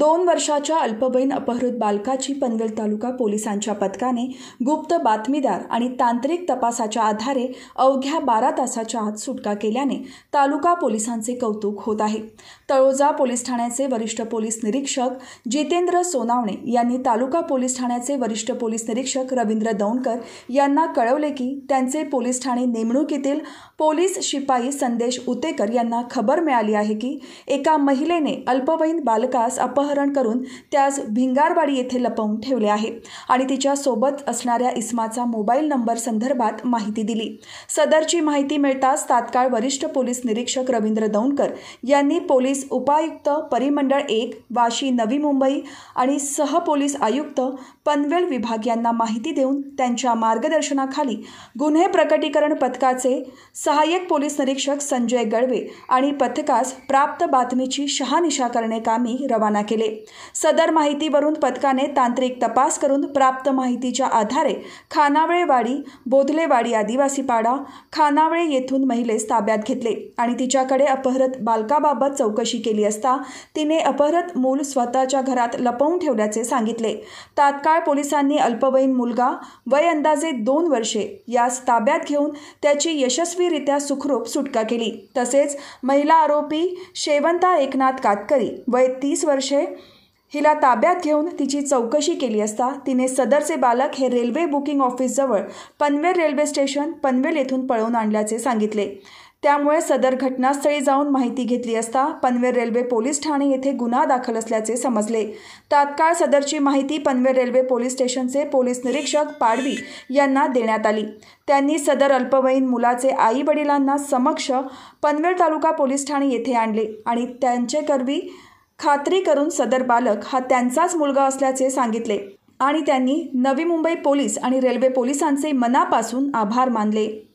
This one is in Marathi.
दोन वर्षाच्या अल्पवयीन अपहृत बालकाची पनवेल तालुका पोलिसांच्या पथकाने गुप्त बातमीदार आणि तांत्रिक तपासाच्या आधारे अवघ्या बारा तासाच्या आत सुटका केल्याने तालुका पोलिसांचे कौतुक होत आहे तळोजा पोलीस ठाण्याचे वरिष्ठ पोलीस निरीक्षक जितेंद्र सोनावणे यांनी तालुका पोलीस ठाण्याचे वरिष्ठ पोलीस निरीक्षक रवींद्र दौंडकर यांना कळवले की त्यांचे पोलीस ठाणे नेमणुकीतील पोलीस शिपाई संदेश उतेकर यांना खबर मिळाली आहे की एका महिलेने अल्पवयीन बालकास अप अपहरण करून त्यास भिंगारवाडी येथे लपवून ठेवले आहे आणि तिच्या सोबत असणाऱ्या इस्माचा मोबाईल नंबर संदर्भात माहिती दिली सदरची माहिती मिळताच तात्काळ वरिष्ठ पोलीस निरीक्षक रवींद्र दौंडकर यांनी पोलीस उपायुक्त परिमंडळ एक वाशी नवी मुंबई आणि सह पोलीस आयुक्त पनवेल विभाग यांना माहिती देऊन त्यांच्या मार्गदर्शनाखाली गुन्हे प्रकटीकरण पथकाचे सहाय्यक पोलीस निरीक्षक संजय गळवे आणि पथकास प्राप्त बातमीची शहानिशा करणे कामी रवाना केले केले सदर माहितीवरून पथकाने तांत्रिक तपास करून प्राप्त माहितीच्या आधारे खानावळेवाडी बोधलेवाडी आदिवासी पाडा खानावळे येथून महिलेस ताब्यात घेतले आणि तिच्याकडे अपहरत बालकाबाबत चौकशी केली असता तिने अपहरत मूल स्वतःच्या घरात लपवून ठेवल्याचे सांगितले तात्काळ पोलिसांनी अल्पवयीन मुलगा वय अंदाजे दोन वर्षे यास ताब्यात घेऊन त्याची यशस्वीरित्या सुखरूप सुटका केली तसेच महिला आरोपी शेवंता एकनाथ कातकरी वय तीस वर्षे हिला ताब्यात घेऊन तिची चौकशी केली असता तिने सदरचे बालक हे रेल्वे बुकिंग ऑफिसजवळ पनवेल रेल्वे स्टेशन पनवेल येथून पळवून आणल्याचे सांगितले त्यामुळे सदर घटनास्थळी जाऊन माहिती घेतली असता पनवेल रेल्वे पोलीस ठाणे येथे गुन्हा दाखल असल्याचे समजले तात्काळ सदरची माहिती पनवेल रेल्वे पोलीस स्टेशनचे पोलीस निरीक्षक पाडवी यांना देण्यात आली त्यांनी सदर अल्पवयीन मुलाचे आई वडिलांना समक्ष पनवेल तालुका पोलीस ठाणे येथे आणले आणि त्यांचे करवी खात्री करून सदर बालक हा त्यांचाच मुलगा असल्याचे सांगितले आणि त्यांनी नवी मुंबई पोलीस आणि रेल्वे पोलिसांचे मनापासून आभार मानले